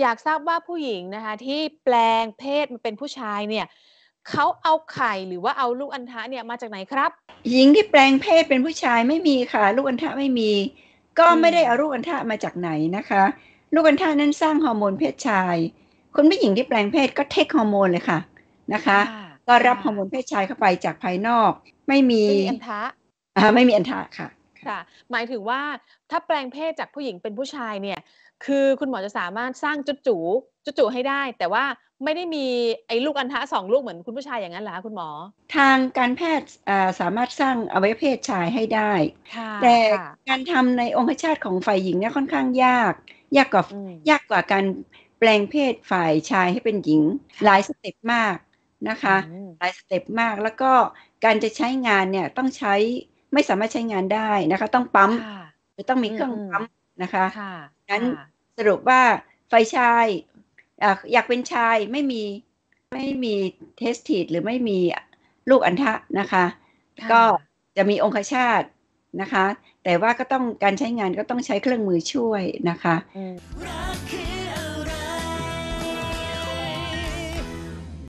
อยากทราบว่าผู้หญิงนะคะที่แปลงเพศมาเป็นผู้ชายเนี่ยเขาเอาไข่หรือว่าเอาลูกอัณฑะเนี่ยมาจากไหนครับ หญิงที่แปลงเพศเป็นผู้ชายไม่มีค่ะ ลูกอัณฑะไม่มี ก็ไม่ได้เอาลูกอัณฑะมาจากไหนนะคะ ลูกอัณฑะนั้นสร้างฮอร์โมนเพศชาย คนผู้หญิงที่แปลงเพศก็เทคฮอร์โมนเลยค่ะนะคะ ก็รับฮอร์โมนเพศชายเข้าไปจากภายนอกไม่มีอัณฑะไม่มีอัณฑะค่ะค่ะหมายถึงว่าถ้าแปลงเพศจากผู้หญิงเป็นผู้ชายเนี่ยคือคุณหมอจะสามารถสร้างจุดจูจุดจูให้ได้ แต่ว่าไม่ได้มีไอ้ลูกอันทะสองลูกเหมือนคุณผู้ชายอย่างนั้นเหรอคุณหมอ ทางการแพทย์สามารถสร้างอวัยว้เพศชายให้ได้แต่การทำในองคชาตของฝ่ายหญิงเนี่ยค่อนข้างยากยากกว่ายากกว่าการแปลงเพศฝ่ายชายให้เป็นหญิงหลายสเต็ปมากนะคะหลายสเต็ปมากแล้วก็การจะใช้งานเนี่ยต้องใช้ไม่สามารถใช้งานได้นะคะ ต้องปั๊มหรือต้องมีเครื่องปั๊มนะคะงั้นสรุปว่าไฟชายอยากเป็นชายไม่มีไม่มีเทสติดหรือไม่มีลูกอัณฑะนะคะ ก็จะมีองคชาตนะคะ แต่ว่าก็ต้องการใช้งานก็ต้องใช้เครื่องมือช่วยนะคะ